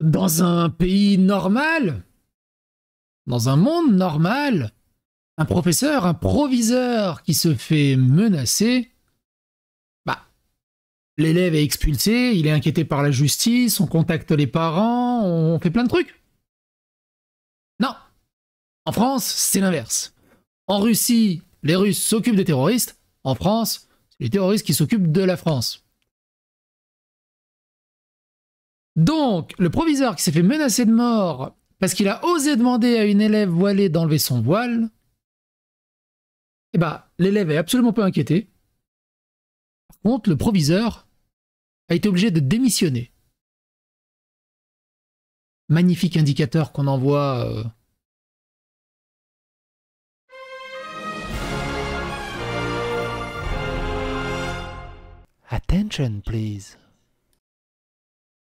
Dans un pays normal Dans un monde normal Un professeur, un proviseur qui se fait menacer Bah, l'élève est expulsé, il est inquiété par la justice, on contacte les parents, on fait plein de trucs. Non En France, c'est l'inverse. En Russie, les Russes s'occupent des terroristes. En France, c'est les terroristes qui s'occupent de la France. Donc, le proviseur qui s'est fait menacer de mort parce qu'il a osé demander à une élève voilée d'enlever son voile, eh ben, l'élève est absolument pas inquiété. Par contre, le proviseur a été obligé de démissionner. Magnifique indicateur qu'on envoie euh, Attention, please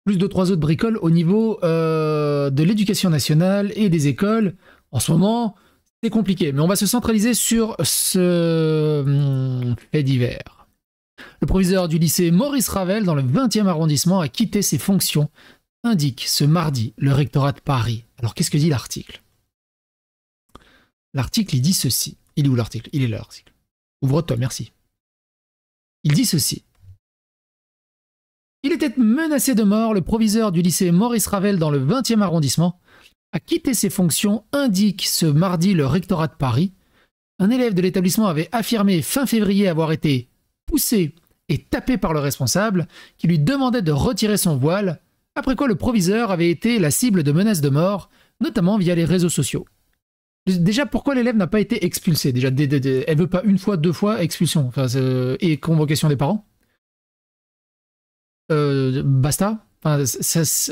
plus de trois autres bricoles au niveau euh, de l'éducation nationale et des écoles. En ce moment, c'est compliqué, mais on va se centraliser sur ce hum, fait divers. Le proviseur du lycée Maurice Ravel, dans le 20e arrondissement, a quitté ses fonctions, indique ce mardi le rectorat de Paris. Alors qu'est-ce que dit l'article L'article, il dit ceci. Il est où l'article Il est là, l'article. Ouvre-toi, merci. Il dit ceci. Il était menacé de mort, le proviseur du lycée Maurice Ravel dans le 20e arrondissement a quitté ses fonctions, indique ce mardi le rectorat de Paris. Un élève de l'établissement avait affirmé fin février avoir été poussé et tapé par le responsable qui lui demandait de retirer son voile, après quoi le proviseur avait été la cible de menaces de mort, notamment via les réseaux sociaux. Déjà, pourquoi l'élève n'a pas été expulsé Déjà, elle veut pas une fois, deux fois expulsion euh, et convocation des parents euh, basta.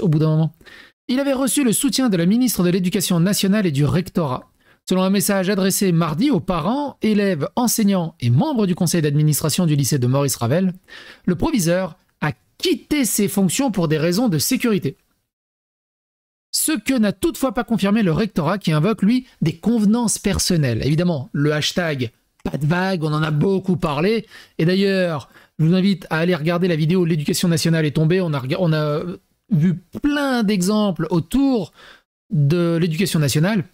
au bout d'un moment. Il avait reçu le soutien de la ministre de l'Éducation nationale et du rectorat. Selon un message adressé mardi aux parents, élèves, enseignants et membres du conseil d'administration du lycée de Maurice Ravel, le proviseur a quitté ses fonctions pour des raisons de sécurité. Ce que n'a toutefois pas confirmé le rectorat qui invoque, lui, des convenances personnelles. Évidemment, le hashtag de vague, on en a beaucoup parlé. Et d'ailleurs, je vous invite à aller regarder la vidéo L'éducation nationale est tombée. On a, on a euh, vu plein d'exemples autour de l'éducation nationale.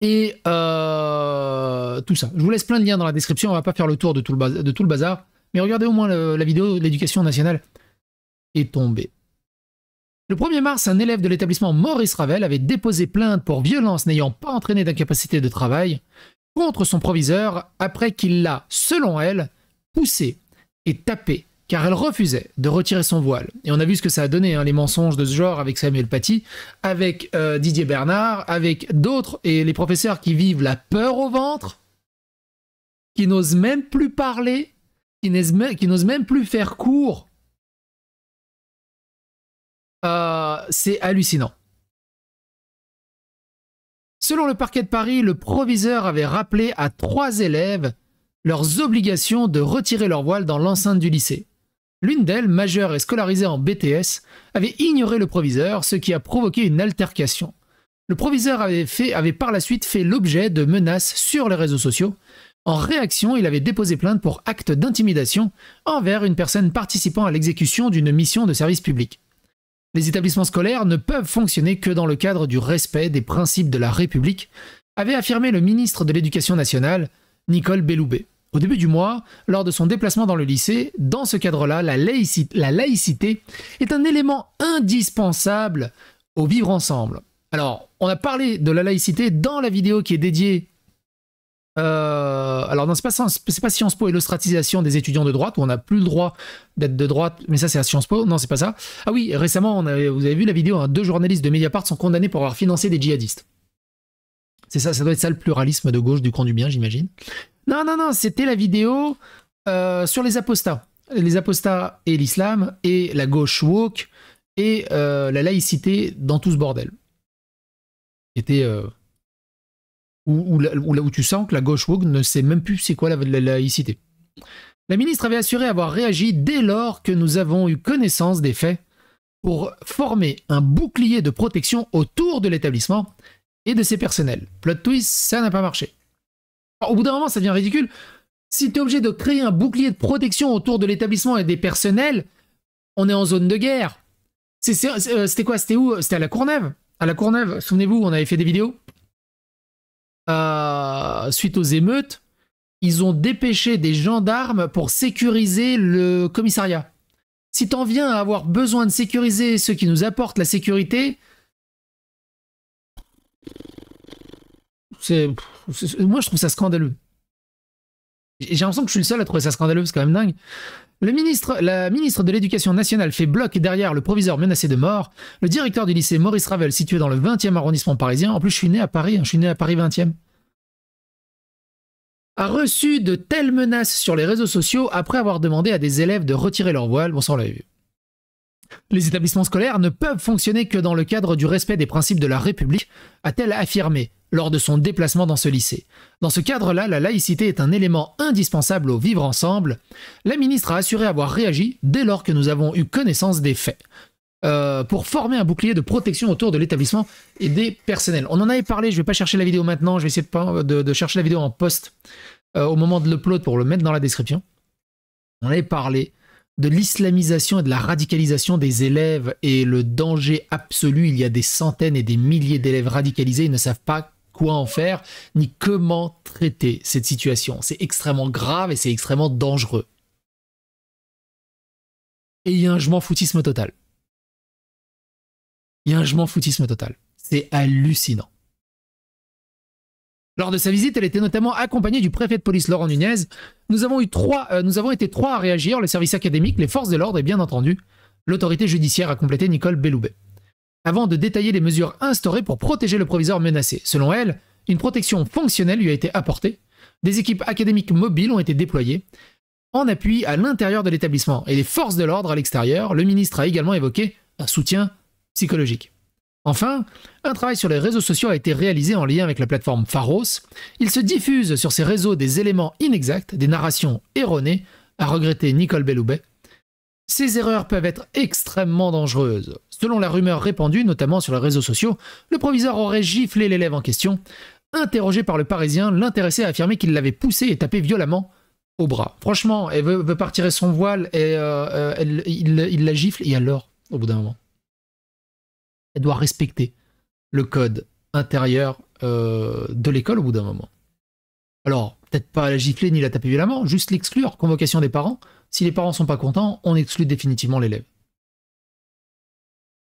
Et euh, tout ça. Je vous laisse plein de liens dans la description, on va pas faire le tour de tout le, bazar, Mais regardez au moins la vidéo L'éducation nationale est tombée. Le 1er mars, un élève de l'établissement Maurice Ravel avait déposé plainte pour violence n'ayant pas entraîné d'incapacité de travail contre son proviseur après qu'il l'a, selon elle, poussé et tapé, car elle refusait de retirer son voile. Et on a vu ce que ça a donné, hein, les mensonges de ce genre avec Samuel Paty, avec euh, Didier Bernard, avec d'autres, et les professeurs qui vivent la peur au ventre, qui n'osent même plus parler, qui n'osent même plus faire cours. Euh, c'est hallucinant. Selon le parquet de Paris, le proviseur avait rappelé à trois élèves leurs obligations de retirer leur voile dans l'enceinte du lycée. L'une d'elles, majeure et scolarisée en BTS, avait ignoré le proviseur, ce qui a provoqué une altercation. Le proviseur avait, avait par la suite fait l'objet de menaces sur les réseaux sociaux. En réaction, il avait déposé plainte pour acte d'intimidation envers une personne participant à l'exécution d'une mission de service public. Les établissements scolaires ne peuvent fonctionner que dans le cadre du respect des principes de la République, avait affirmé le ministre de l'Éducation nationale, Nicole Belloubet. Au début du mois, lors de son déplacement dans le lycée, dans ce cadre-là, la, laïcité est un élément indispensable au vivre ensemble. Alors, on a parlé de la laïcité dans la vidéo qui est dédiée euh, alors, non, c'est pas, pas Sciences Po et l'ostratisation des étudiants de droite, où on n'a plus le droit d'être de droite, mais ça, c'est à Sciences Po. Non, c'est pas ça. Ah oui, récemment, vous avez vu la vidéo, hein, deux journalistes de Mediapart sont condamnés pour avoir financé des djihadistes. C'est ça, ça doit être ça le pluralisme de gauche du camp du bien, j'imagine. Non, non, non, c'était la vidéo euh, sur les apostats. Les apostats et l'islam, et la gauche woke, et euh, la laïcité dans tout ce bordel. C'était où, là où, tu sens que la gauche woke ne sait même plus c'est quoi la, laïcité. La ministre avait assuré avoir réagi dès lors que nous avons eu connaissance des faits pour former un bouclier de protection autour de l'établissement et de ses personnels. Plot twist, ça n'a pas marché. au bout d'un moment, ça devient ridicule. Si tu es obligé de créer un bouclier de protection autour de l'établissement et des personnels, on est en zone de guerre. Euh, c'était quoi C'était où C'était à la Courneuve. À la Courneuve, souvenez-vous, on avait fait des vidéos. Euh, suite aux émeutes, ils ont dépêché des gendarmes pour sécuriser le commissariat. Si t'en viens à avoir besoin de sécuriser ceux qui nous apportent la sécurité, moi je trouve ça scandaleux. J'ai l'impression que je suis le seul à trouver ça scandaleux, c'est quand même dingue. Le ministre, la ministre de l'Éducation nationale fait bloc derrière le proviseur menacé de mort, le directeur du lycée Maurice Ravel, situé dans le 20e arrondissement parisien, en plus je suis né à Paris, hein, je suis né à Paris 20e, a reçu de telles menaces sur les réseaux sociaux après avoir demandé à des élèves de retirer leur voile, bon ça on l'avait vu. Les établissements scolaires ne peuvent fonctionner que dans le cadre du respect des principes de la République, a-t-elle affirmé lors de son déplacement dans ce lycée. Dans ce cadre-là, la laïcité est un élément indispensable au vivre ensemble. La ministre a assuré avoir réagi dès lors que nous avons eu connaissance des faits. Euh, pour former un bouclier de protection autour de l'établissement et des personnels. On en avait parlé, je ne vais pas chercher la vidéo maintenant, je vais essayer de, de, de chercher la vidéo en post euh, au moment de l'upload pour le mettre dans la description. On avait parlé de l'islamisation et de la radicalisation des élèves et le danger absolu. Il y a des centaines et des milliers d'élèves radicalisés, ils ne savent pas quoi en faire, ni comment traiter cette situation. C'est extrêmement grave et c'est extrêmement dangereux. Et il y a un je m'en foutisme total. Il y a un je m'en foutisme total. C'est hallucinant. Lors de sa visite, elle était notamment accompagnée du préfet de police Laurent Nunez. Nous avons, eu trois, euh, nous avons été trois à réagir, le service académique, les forces de l'ordre et bien entendu l'autorité judiciaire, a complété Nicole Belloubet avant de détailler les mesures instaurées pour protéger le proviseur menacé. Selon elle, une protection fonctionnelle lui a été apportée, des équipes académiques mobiles ont été déployées, en appui à l'intérieur de l'établissement et les forces de l'ordre à l'extérieur, le ministre a également évoqué un soutien psychologique. Enfin, un travail sur les réseaux sociaux a été réalisé en lien avec la plateforme Pharos. Il se diffuse sur ces réseaux des éléments inexacts, des narrations erronées, a regretté Nicole Belloubet. Ces erreurs peuvent être extrêmement dangereuses. Selon la rumeur répandue, notamment sur les réseaux sociaux, le proviseur aurait giflé l'élève en question. Interrogé par le Parisien, l'intéressé a affirmé qu'il l'avait poussé et tapé violemment au bras. Franchement, elle veut, partirer son voile et euh, euh, il, la gifle et alors, au bout d'un moment, elle doit respecter le code intérieur euh, de l'école au bout d'un moment. Alors, peut-être pas la gifler ni la taper violemment, juste l'exclure, convocation des parents. Si les parents sont pas contents, on exclut définitivement l'élève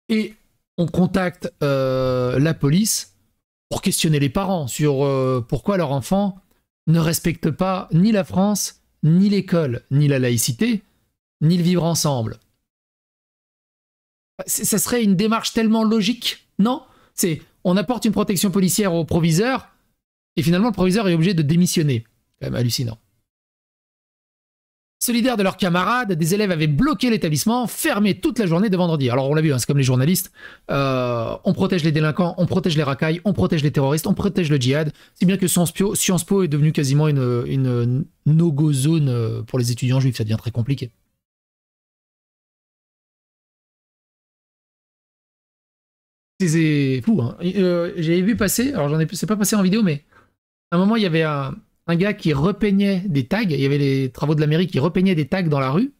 et on contacte euh, la police pour questionner les parents sur euh, pourquoi leur enfant ne respecte pas ni la France, ni l'école, ni la laïcité, ni le vivre ensemble. Ça serait une démarche tellement logique, non C'est on apporte une protection policière au proviseur, et finalement le proviseur est obligé de démissionner. Quand même hallucinant. Solidaires de leurs camarades, des élèves avaient bloqué l'établissement, fermé toute la journée de vendredi. Alors on l'a vu, hein, c'est comme les journalistes, euh, on protège les délinquants, on protège les racailles, on protège les terroristes, on protège le djihad, si bien que Sciences Po, est devenu quasiment une, no-go zone euh, pour les étudiants juifs, ça devient très compliqué. C'est fou, hein. euh, j'avais vu passer, alors j'en ai, c'est pas passé en vidéo, mais à un moment il y avait un un gars qui repeignait des tags. Il y avait les travaux de la mairie qui repeignaient des tags dans la rue.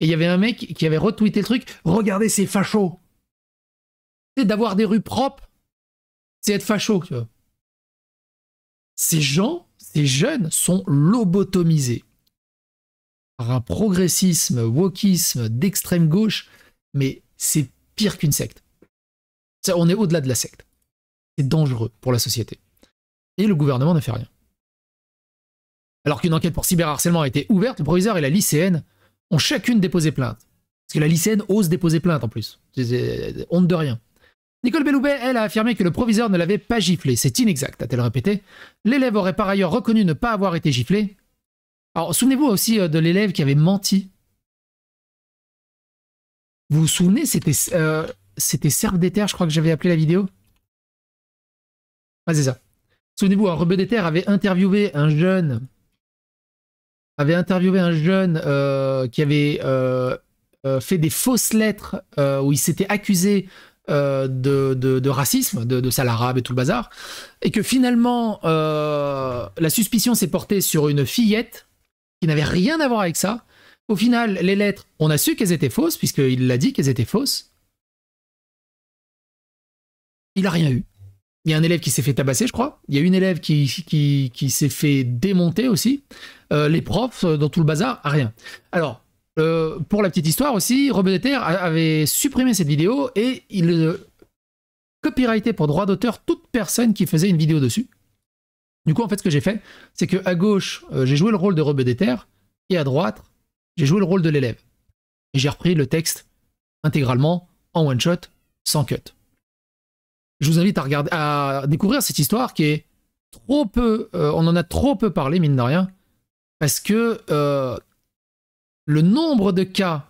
Et il y avait un mec qui avait retweeté le truc. Regardez ces fachos. C'est d'avoir des rues propres, c'est être facho. Tu vois. Ces gens, ces jeunes, sont lobotomisés par un progressisme, wokisme d'extrême gauche, mais c'est pire qu'une secte. Ça, on est au-delà de la secte. C'est dangereux pour la société. Et le gouvernement ne fait rien. Alors qu'une enquête pour cyberharcèlement a été ouverte, le proviseur et la lycéenne ont chacune déposé plainte. Parce que la lycéenne ose déposer plainte en plus. honte de rien. Nicole Belloubet, elle, a affirmé que le proviseur ne l'avait pas giflé. C'est inexact, a-t-elle répété. L'élève aurait par ailleurs reconnu ne pas avoir été giflé. Alors, souvenez-vous aussi euh, de l'élève qui avait menti. Vous vous souvenez, c'était euh, Serbe je crois que j'avais appelé la vidéo. Ah, c'est ça. Souvenez-vous, un rebeu d'Ether avait interviewé un jeune avait interviewé un jeune euh, qui avait euh, euh, fait des fausses lettres où il s'était accusé de, racisme, de, de sale arabe et tout le bazar, et que finalement la suspicion s'est portée sur une fillette qui n'avait rien à voir avec ça. Au final, les lettres, on a su qu'elles étaient fausses, puisqu'il l'a dit qu'elles étaient fausses. Il a rien eu il y a un élève qui s'est fait tabasser, je crois. Il y a une élève qui, qui, s'est fait démonter aussi. Euh, les profs, euh, dans tout le bazar, à rien. Alors, euh, pour la petite histoire aussi, Robin avait supprimé cette vidéo et il copyrightait pour droit d'auteur toute personne qui faisait une vidéo dessus. Du coup, en fait, ce que j'ai fait, c'est que à gauche, j'ai joué le rôle de Robin et à droite, j'ai joué le rôle de l'élève. Et j'ai repris le texte intégralement en one shot, sans cut je vous invite à, regarder, à découvrir cette histoire qui est trop peu, euh, on en a trop peu parlé, mine de rien, parce que euh, le nombre de cas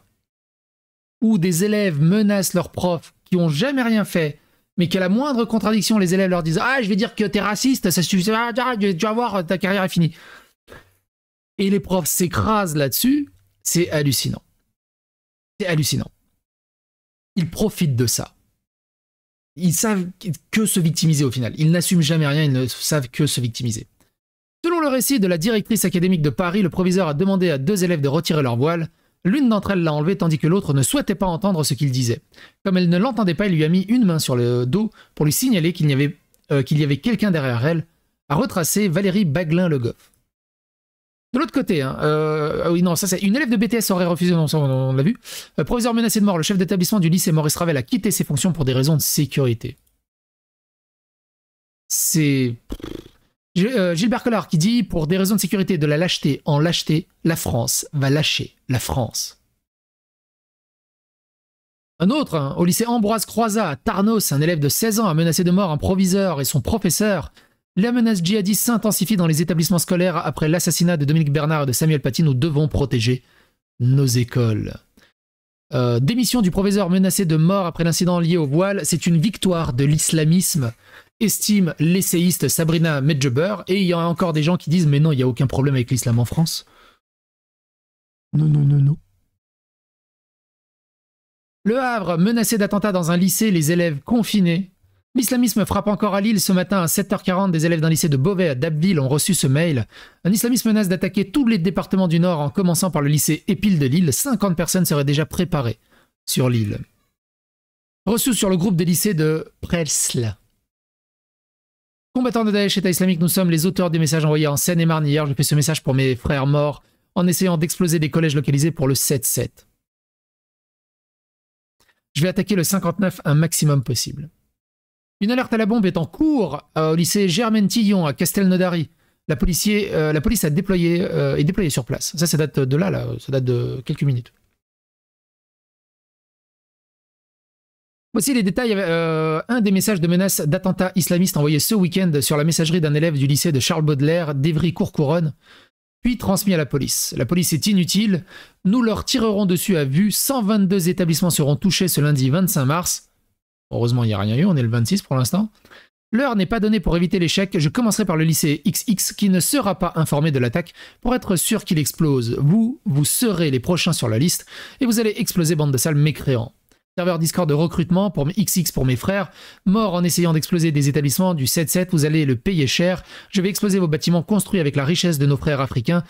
où des élèves menacent leurs profs qui n'ont jamais rien fait, mais qu'à la moindre contradiction, les élèves leur disent Ah, je vais dire que t'es raciste, ça suffit, ah, ah, tu vas voir, ta carrière est finie. Et les profs s'écrasent là-dessus, c'est hallucinant. C'est hallucinant. Ils profitent de ça. Ils savent que se victimiser au final. Ils n'assument jamais rien, ils ne savent que se victimiser. Selon le récit de la directrice académique de Paris, le proviseur a demandé à deux élèves de retirer leur voile. L'une d'entre elles l'a enlevé tandis que l'autre ne souhaitait pas entendre ce qu'il disait. Comme elle ne l'entendait pas, il lui a mis une main sur le dos pour lui signaler qu'il euh, y avait, avait quelqu'un derrière elle, a retracé Valérie Baglin-Legoff. De l'autre côté, hein, euh, ah oui, non, ça une élève de BTS aurait refusé, on, l'a vu. Euh, proviseur menacé de mort, le chef d'établissement du lycée Maurice Ravel a quitté ses fonctions pour des raisons de sécurité. C'est. Euh, Gilbert Collard qui dit Pour des raisons de sécurité de la lâcheté en lâcheté, la France va lâcher la France. Un autre, hein, au lycée Ambroise Croisat, à Tarnos, un élève de 16 ans a menacé de mort un proviseur et son professeur la menace djihadiste s'intensifie dans les établissements scolaires après l'assassinat de Dominique Bernard et de Samuel Paty. Nous devons protéger nos écoles. Euh, démission du professeur menacé de mort après l'incident lié au voile, c'est une victoire de l'islamisme, estime l'essayiste Sabrina Medjeber, et il y a encore des gens qui disent mais non, il n'y a aucun problème avec l'islam en France. Non, non, non, non. Le Havre menacé d'attentat dans un lycée, les élèves confinés. L'islamisme frappe encore à Lille ce matin à 7h40. Des élèves d'un lycée de Beauvais à Dabville ont reçu ce mail. Un islamiste menace d'attaquer tous les départements du Nord en commençant par le lycée Épile de Lille. 50 personnes seraient déjà préparées sur l'île. Reçu sur le groupe des lycées de Presles. Combattants de Daesh, État islamique, nous sommes les auteurs des messages envoyés en Seine-et-Marne hier. Je fais ce message pour mes frères morts en essayant d'exploser des collèges localisés pour le 7-7. Je vais attaquer le 59 un maximum possible. Une alerte à la bombe est en cours euh, au lycée Germaine-Tillon à Castelnaudary. La, euh, police a euh, est déployée sur place. Ça, ça date de là, là, ça date de quelques minutes. Voici les détails. un des messages de menace d'attentat islamiste envoyé ce week-end sur la messagerie d'un élève du lycée de Charles Baudelaire d'Evry-Courcouronne, puis transmis à la police. La police est inutile. Nous leur tirerons dessus à vue. 122 établissements seront touchés ce lundi 25 mars. Heureusement, il n'y a rien eu, on est le 26 pour l'instant. L'heure n'est pas donnée pour éviter l'échec, je commencerai par le lycée XX qui ne sera pas informé de l'attaque pour être sûr qu'il explose. Vous, vous serez les prochains sur la liste et vous allez exploser bande de salles mécréants. Serveur Discord de recrutement pour XX pour mes frères, mort en essayant d'exploser des établissements du 7-7, vous allez le payer cher. Je vais exploser vos bâtiments construits avec la richesse de nos frères africains.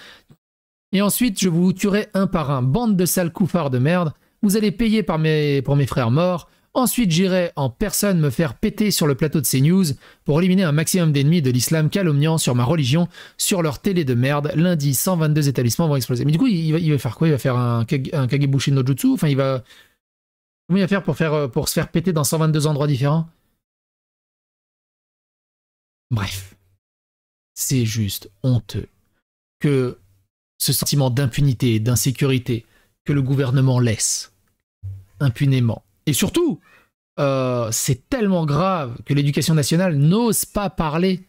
Et ensuite, je vous tuerai un par un, bande de sales couffards de merde. Vous allez payer par mes... pour mes frères morts. Ensuite, j'irai en personne me faire péter sur le plateau de CNews pour éliminer un maximum d'ennemis de l'islam calomniant sur ma religion sur leur télé de merde. Lundi, 122 établissements vont exploser. Mais du coup, il va, va faire quoi Il va faire un, un Kagebushi no Jutsu Enfin, il va. Comment il va faire pour, euh, se faire péter dans 122 endroits différents Bref. C'est juste honteux que ce sentiment d'impunité d'insécurité que le gouvernement laisse impunément et surtout, euh, c'est tellement grave que l'éducation nationale n'ose pas parler.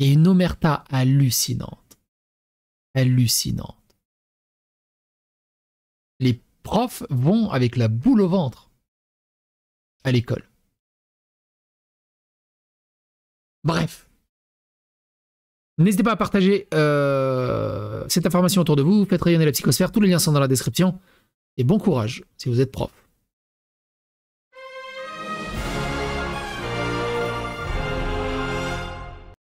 et une omerta hallucinante. Hallucinante. Les profs vont avec la boule au ventre à l'école. Bref. N'hésitez pas à partager euh, cette information autour de vous. Faites rayonner la psychosphère. Tous les liens sont dans la description. Et bon courage si vous êtes prof.